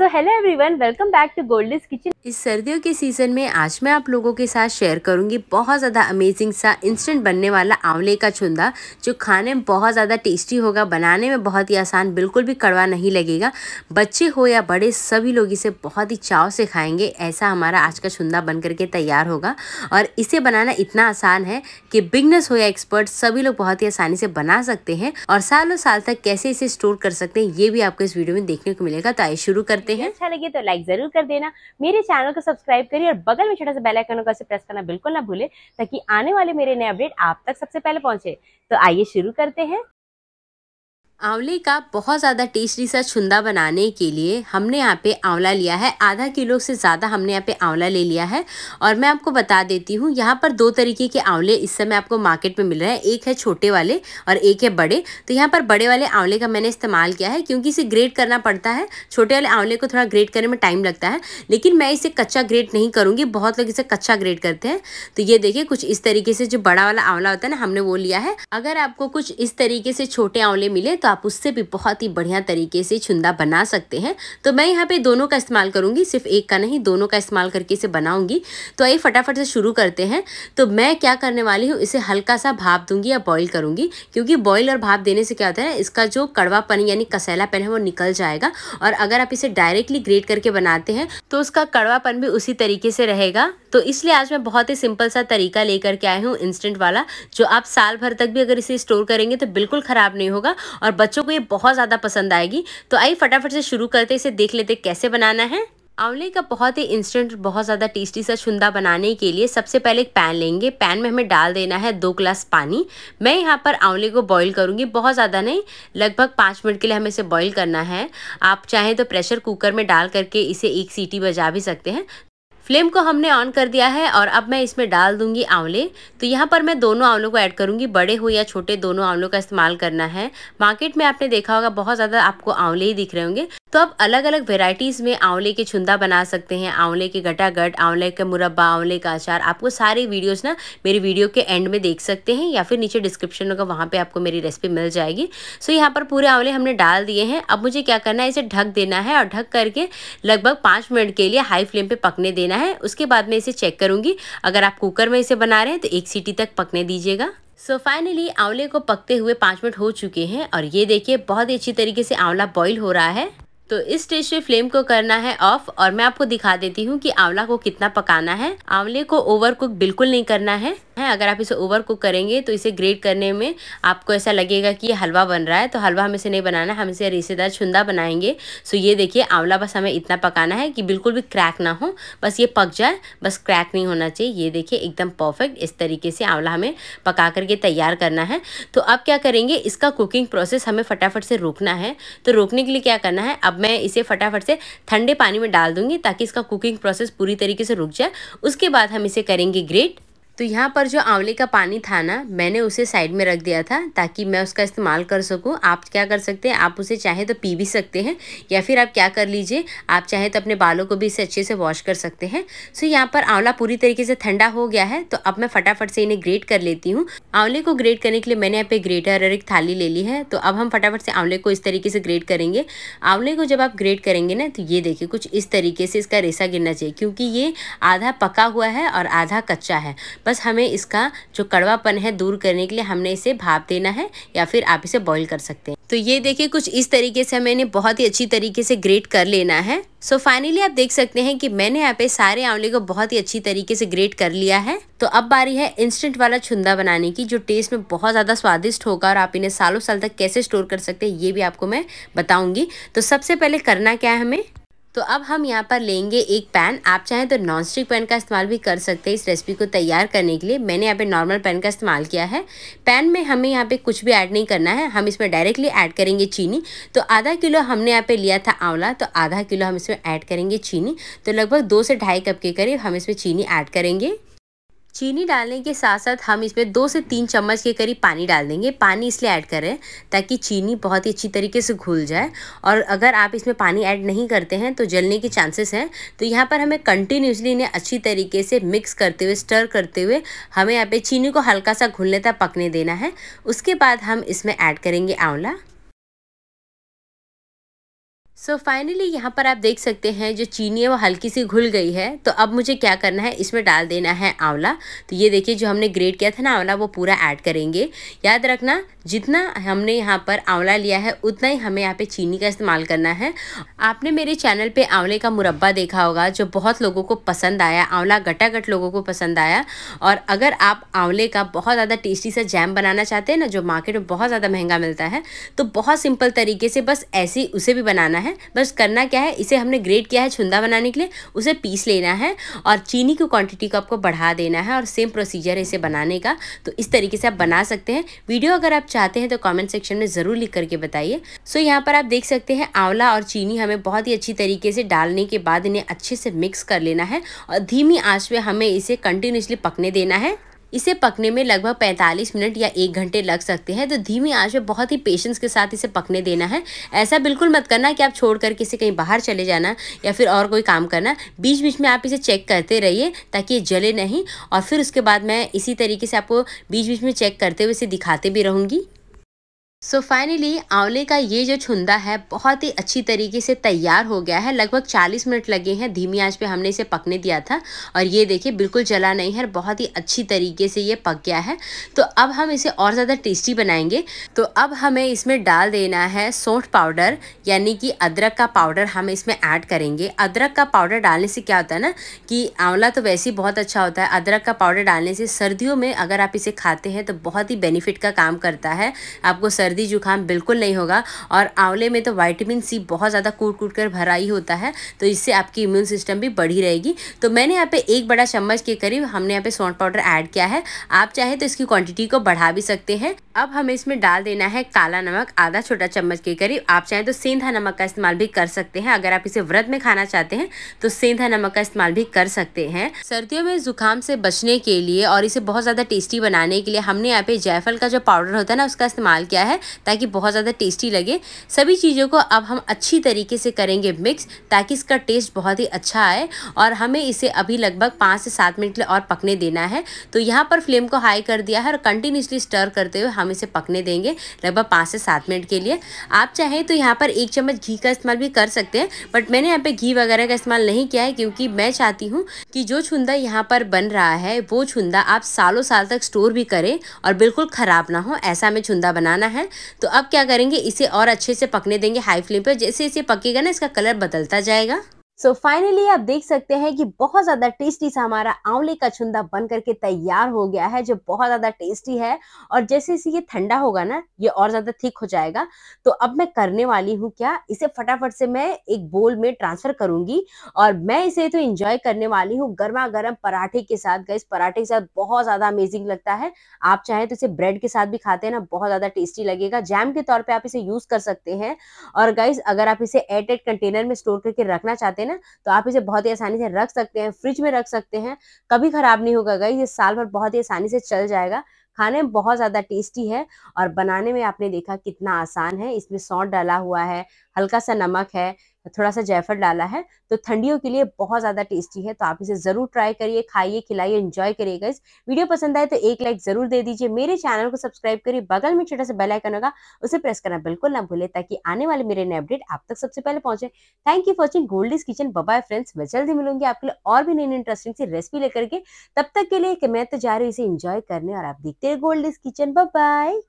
so hello everyone welcome back to Goldie's kitchen इस सर्दियों के सीजन में आज मैं आप लोगों के साथ शेयर करूंगी बहुत ज़्यादा अमेजिंग सा इंस्टेंट बनने वाला आंवले का छुंदा जो खाने में बहुत ज़्यादा टेस्टी होगा बनाने में बहुत ही आसान बिल्कुल भी कड़वा नहीं लगेगा बच्चे हो या बड़े सभी लोग इसे बहुत ही चाव से खाएंगे ऐसा हमारा आज का छुंदा बन करके तैयार होगा और इसे बनाना इतना आसान है कि बिगनेस हो या एक्सपर्ट सभी लोग बहुत ही आसानी से बना सकते हैं और सालों साल तक कैसे इसे स्टोर कर सकते हैं ये भी आपको इस वीडियो में देखने को मिलेगा तो आइए शुरू करते करते हैं अच्छा लगे तो लाइक जरूर कर देना मेरे चैनल को सब्सक्राइब करिए और बगल में छोटा सा बेल आइकन होगा प्रेस करना बिल्कुल ना भूले ताकि आने वाले मेरे नए अपडेट आप तक सबसे पहले पहुंचे तो आइए शुरू करते हैं आंवले का बहुत ज़्यादा टेस्टी सा छुंदा बनाने के लिए हमने यहाँ पे आंवला लिया है आधा किलो से ज़्यादा हमने यहाँ पे आंवला ले लिया है और मैं आपको बता देती हूँ यहाँ पर दो तरीके के आंवले इस समय आपको मार्केट में मिल रहे हैं एक है छोटे वाले और एक है बड़े तो यहाँ पर बड़े वाले आंवले का मैंने इस्तेमाल किया है क्योंकि इसे ग्रेट करना पड़ता है छोटे वाले आंवले को थोड़ा ग्रेट करने में टाइम लगता है लेकिन मैं इसे कच्चा ग्रेट नहीं करूँगी बहुत लोग इसे कच्चा ग्रेट करते हैं तो ये देखिए कुछ इस तरीके से जो बड़ा वाला आंवला होता है ना हमने वो लिया है अगर आपको कुछ इस तरीके से छोटे आंवले मिले तो आप उससे भी बहुत ही बढ़िया तरीके से छुंदा बना सकते हैं तो मैं यहाँ पे दोनों का इस्तेमाल करूँगी सिर्फ एक का नहीं दोनों का इस्तेमाल करके इसे बनाऊँगी तो आइए फटाफट से शुरू करते हैं तो मैं क्या करने वाली हूँ इसे हल्का सा भाप दूँगी या बॉयल करूँगी क्योंकि बॉयल और भाप देने से क्या होता है इसका जो कड़वापन यानी कसैलापन है वो निकल जाएगा और अगर आप इसे डायरेक्टली ग्रेट करके बनाते हैं तो उसका कड़वापन भी उसी तरीके से रहेगा तो इसलिए आज मैं बहुत ही सिंपल सा तरीका लेकर के आई हूँ इंस्टेंट वाला जो आप साल भर तक भी अगर इसे स्टोर करेंगे तो बिल्कुल ख़राब नहीं होगा और बच्चों को ये बहुत ज़्यादा पसंद आएगी तो आइए फटाफट से शुरू करते इसे देख लेते कैसे बनाना है आंवले का बहुत ही इंस्टेंट बहुत ज़्यादा टेस्टी सा छुंदा बनाने के लिए सबसे पहले एक पैन लेंगे पैन में हमें डाल देना है दो ग्लास पानी मैं यहाँ पर आंवले को बॉईल करूँगी बहुत ज़्यादा नहीं लगभग पाँच मिनट के लिए हमें इसे बॉईल करना है आप चाहें तो प्रेशर कुकर में डाल करके इसे एक सीटी बजा भी सकते हैं फ्लेम को हमने ऑन कर दिया है और अब मैं इसमें डाल दूंगी आंवले तो यहाँ पर मैं दोनों आंवलों को ऐड करूंगी बड़े हो या छोटे दोनों आंवलों का इस्तेमाल करना है मार्केट में आपने देखा होगा बहुत ज़्यादा आपको आंवले ही दिख रहे होंगे तो आप अलग अलग वेराइटीज़ में आंवले के छुंदा बना सकते हैं आंवले के गटागट आंवले का मुरब्बा आंवले का अचार आपको सारी वीडियोज ना मेरी वीडियो के एंड में देख सकते हैं या फिर नीचे डिस्क्रिप्शन होगा वहाँ पे आपको मेरी रेसिपी मिल जाएगी सो यहाँ पर पूरे आंवले हमने डाल दिए हैं अब मुझे क्या करना है इसे ढक देना है और ढक करके लगभग पाँच मिनट के लिए हाई फ्लेम पर पकने देना है है उसके बाद मैं इसे चेक करूँगी अगर आप कुकर में इसे बना रहे हैं तो एक सीटी तक पकने दीजिएगा सो so फाइनली आंवले को पकते हुए पाँच मिनट हो चुके हैं और ये देखिए बहुत ही अच्छी तरीके से आंवला बॉईल हो रहा है तो इस स्टेज पे फ्लेम को करना है ऑफ और मैं आपको दिखा देती हूँ कि आंवला को कितना पकाना है आंवले को ओवर कुक बिल्कुल नहीं करना है है अगर आप इसे ओवर कुक करेंगे तो इसे ग्रेट करने में आपको ऐसा लगेगा कि ये हलवा बन रहा है तो हलवा हमें से नहीं बनाना हम इसे रेसेदार छुंदा बनाएंगे सो ये देखिए आंवला बस हमें इतना पकाना है कि बिल्कुल भी क्रैक ना हो बस ये पक जाए बस क्रैक नहीं होना चाहिए ये देखिए एकदम परफेक्ट इस तरीके से आंवला हमें पका करके तैयार करना है तो अब क्या करेंगे इसका कुकिंग प्रोसेस हमें फटाफट से रोकना है तो रोकने के लिए क्या करना है अब मैं इसे फटाफट से ठंडे पानी में डाल दूँगी ताकि इसका कुकिंग प्रोसेस पूरी तरीके से रुक जाए उसके बाद हम इसे करेंगे ग्रेट तो यहाँ पर जो आंवले का पानी था ना मैंने उसे साइड में रख दिया था ताकि मैं उसका इस्तेमाल कर सकूँ आप क्या कर सकते हैं आप उसे चाहे तो पी भी सकते हैं या फिर आप क्या कर लीजिए आप चाहे तो अपने बालों को भी इसे अच्छे से वॉश कर सकते हैं सो यहाँ पर आंवला पूरी तरीके से ठंडा हो गया है तो अब मैं फटाफट से इन्हें ग्रेट कर लेती हूँ आंवले को ग्रेट करने के लिए मैंने यहाँ पे ग्रेटर और एक थाली ले ली है तो अब हम फटाफट से आंवले को इस तरीके से ग्रेट करेंगे आंवले को जब आप ग्रेट करेंगे ना तो ये देखिए कुछ इस तरीके से इसका रेसा गिरना चाहिए क्योंकि ये आधा पका हुआ है और आधा कच्चा है बस हमें इसका जो कड़वापन है दूर करने के लिए हमने इसे भाप देना है या फिर आप इसे बॉईल कर सकते हैं तो ये देखिए कुछ इस तरीके से मैंने बहुत ही अच्छी तरीके से ग्रेट कर लेना है सो so फाइनली आप देख सकते हैं कि मैंने यहाँ पे सारे आंवले को बहुत ही अच्छी तरीके से ग्रेट कर लिया है तो अब बारी है इंस्टेंट वाला छुंदा बनाने की जो टेस्ट में बहुत ज़्यादा स्वादिष्ट होगा और आप इन्हें सालों साल तक कैसे स्टोर कर सकते हैं ये भी आपको मैं बताऊंगी तो सबसे पहले करना क्या है हमें तो अब हम यहाँ पर लेंगे एक पैन आप चाहें तो नॉन स्टिक पैन का इस्तेमाल भी कर सकते हैं इस रेसिपी को तैयार करने के लिए मैंने यहाँ पे नॉर्मल पैन का इस्तेमाल किया है पैन में हमें यहाँ पे कुछ भी ऐड नहीं करना है हम इसमें डायरेक्टली ऐड करेंगे चीनी तो आधा किलो हमने यहाँ पे लिया था आंवला तो आधा किलो हम इसमें ऐड करेंगे चीनी तो लगभग दो से ढाई कप के करीब हम इसमें चीनी ऐड करेंगे चीनी डालने के साथ साथ हम इसमें दो से तीन चम्मच के करीब पानी डाल देंगे पानी इसलिए ऐड करें ताकि चीनी बहुत ही अच्छी तरीके से घुल जाए और अगर आप इसमें पानी ऐड नहीं करते हैं तो जलने के चांसेस हैं तो यहाँ पर हमें कंटिन्यूसली इन्हें अच्छी तरीके से मिक्स करते हुए स्टर करते हुए हमें यहाँ पे चीनी को हल्का सा घुलने तक पकने देना है उसके बाद हम इसमें ऐड करेंगे आंवला सो so फाइनली यहाँ पर आप देख सकते हैं जो चीनी है वो हल्की सी घुल गई है तो अब मुझे क्या करना है इसमें डाल देना है आंवला तो ये देखिए जो हमने ग्रेट किया था ना आंवला वो पूरा ऐड करेंगे याद रखना जितना हमने यहाँ पर आंवला लिया है उतना ही हमें यहाँ पे चीनी का इस्तेमाल करना है आपने मेरे चैनल पे आंवले का मुरब्बा देखा होगा जो बहुत लोगों को पसंद आया आंवला गटागट लोगों को पसंद आया और अगर आप आंवले का बहुत ज़्यादा टेस्टी सा जैम बनाना चाहते हैं ना जो मार्केट में बहुत ज़्यादा महंगा मिलता है तो बहुत सिंपल तरीके से बस ऐसे ही उसे भी बनाना है है बस करना क्या है इसे हमने ग्रेट किया है छुंदा बनाने के लिए उसे पीस लेना है और चीनी की क्वांटिटी को आपको बढ़ा देना है और सेम प्रोसीजर है इसे बनाने का तो इस तरीके से आप बना सकते हैं वीडियो अगर आप चाहते हैं तो कॉमेंट सेक्शन में ज़रूर लिख करके बताइए सो यहाँ पर आप देख सकते हैं आंवला और चीनी हमें बहुत ही अच्छी तरीके से डालने के बाद इन्हें अच्छे से मिक्स कर लेना है और धीमी आँच पर हमें इसे कंटिन्यूसली पकने देना है इसे पकने में लगभग 45 मिनट या एक घंटे लग सकते हैं तो धीमी आंच पे बहुत ही पेशेंस के साथ इसे पकने देना है ऐसा बिल्कुल मत करना कि आप छोड़ कर किसी कहीं बाहर चले जाना या फिर और कोई काम करना बीच बीच में आप इसे चेक करते रहिए ताकि ये जले नहीं और फिर उसके बाद मैं इसी तरीके से आपको बीच बीच में चेक करते हुए इसे दिखाते भी रहूँगी सो so फाइनली आंवले का ये जो छुंदा है बहुत ही अच्छी तरीके से तैयार हो गया है लगभग 40 मिनट लगे हैं धीमी आंच पे हमने इसे पकने दिया था और ये देखिए बिल्कुल जला नहीं है और बहुत ही अच्छी तरीके से ये पक गया है तो अब हम इसे और ज़्यादा टेस्टी बनाएंगे तो अब हमें इसमें डाल देना है सोठ पाउडर यानी कि अदरक का पाउडर हम इसमें ऐड करेंगे अदरक का पाउडर डालने से क्या होता है ना कि आंवला तो वैसे ही बहुत अच्छा होता है अदरक का पाउडर डालने से सर्दियों में अगर आप इसे खाते हैं तो बहुत ही बेनिफिट का काम करता है आपको सर्दी जुकाम बिल्कुल नहीं होगा और आंवले में तो वाइटामिन सी बहुत ज़्यादा कूट कूट कर भरा ही होता है तो इससे आपकी इम्यून सिस्टम भी बढ़ी रहेगी तो मैंने यहाँ पे एक बड़ा चम्मच के करीब हमने यहाँ पे सोन पाउडर ऐड किया है आप चाहे तो इसकी क्वांटिटी को बढ़ा भी सकते हैं अब हमें इसमें डाल देना है काला नमक आधा छोटा चम्मच के करीब आप चाहें तो सेंधा नमक का इस्तेमाल भी कर सकते हैं अगर आप इसे व्रत में खाना चाहते हैं तो सेंधा नमक का इस्तेमाल भी कर सकते हैं सर्दियों में जुकाम से बचने के लिए और इसे बहुत ज़्यादा टेस्टी बनाने के लिए हमने यहाँ पे जायफल का जो पाउडर होता है ना उसका इस्तेमाल किया है ताकि बहुत ज़्यादा टेस्टी लगे सभी चीज़ों को अब हम अच्छी तरीके से करेंगे मिक्स ताकि इसका टेस्ट बहुत ही अच्छा आए और हमें इसे अभी लगभग पाँच से सात मिनट और पकने देना है तो यहाँ पर फ्लेम को हाई कर दिया है और कंटिन्यूसली स्टर करते हुए हम इसे पकने देंगे लगभग पाँच से सात मिनट के लिए आप चाहें तो यहाँ पर एक चम्मच घी का इस्तेमाल भी कर सकते हैं बट मैंने यहाँ पर घी वगैरह का इस्तेमाल नहीं किया है क्योंकि मैं चाहती हूँ कि जो छुंदा यहाँ पर बन रहा है वो छुंदा आप सालों साल तक स्टोर भी करें और बिल्कुल ख़राब ना हो ऐसा हमें छुंदा बनाना है तो अब क्या करेंगे इसे और अच्छे से पकने देंगे हाई फ्लेम पर जैसे इसे पकेगा ना इसका कलर बदलता जाएगा सो so फाइनली आप देख सकते हैं कि बहुत ज़्यादा टेस्टी सा हमारा आंवले का छुंदा बन करके तैयार हो गया है जो बहुत ज़्यादा टेस्टी है और जैसे इसे ये ठंडा होगा ना ये और ज़्यादा थिक हो जाएगा तो अब मैं करने वाली हूँ क्या इसे फटाफट से मैं एक बोल में ट्रांसफ़र करूंगी और मैं इसे तो इंजॉय करने वाली हूँ गर्मा गर्म पराठे के साथ गए पराठे के साथ बहुत ज़्यादा अमेजिंग लगता है आप चाहें तो इसे ब्रेड के साथ भी खाते हैं ना बहुत ज़्यादा टेस्टी लगेगा जैम के तौर पर आप इसे यूज़ कर सकते हैं और गाइज अगर आप इसे एयरटेड कंटेनर में स्टोर करके रखना चाहते हैं ना तो आप इसे बहुत ही आसानी से रख सकते हैं फ्रिज में रख सकते हैं कभी ख़राब नहीं होगा गई ये साल भर बहुत ही आसानी से चल जाएगा खाने में बहुत ज़्यादा टेस्टी है और बनाने में आपने देखा कितना आसान है इसमें सौंठ डाला हुआ है हल्का सा नमक है थोड़ा सा जायफल डाला है तो ठंडियों के लिए बहुत ज़्यादा टेस्टी है तो आप इसे ज़रूर ट्राई करिए खाइए खिलाइए इंजॉय करिएगा इस वीडियो पसंद आए तो एक लाइक ज़रूर दे दीजिए मेरे चैनल को सब्सक्राइब करिए बगल में छोटा सा बेल आइकन होगा उसे प्रेस करना बिल्कुल ना भूले ताकि आने वाले मेरे नए अपडेट आप तक सबसे पहले पहुंचे thank you for watching Goldie's kitchen bye bye friends मैं जल्दी मिलूंगी आपके लिए और भी नई नई इंटरेस्टिंग सी रेसिपी लेकर के तब तक के लिए मैं तो जा रही हूँ इसे इंजॉय करने और आप देखते रहे गोल्डिस किचन बबाई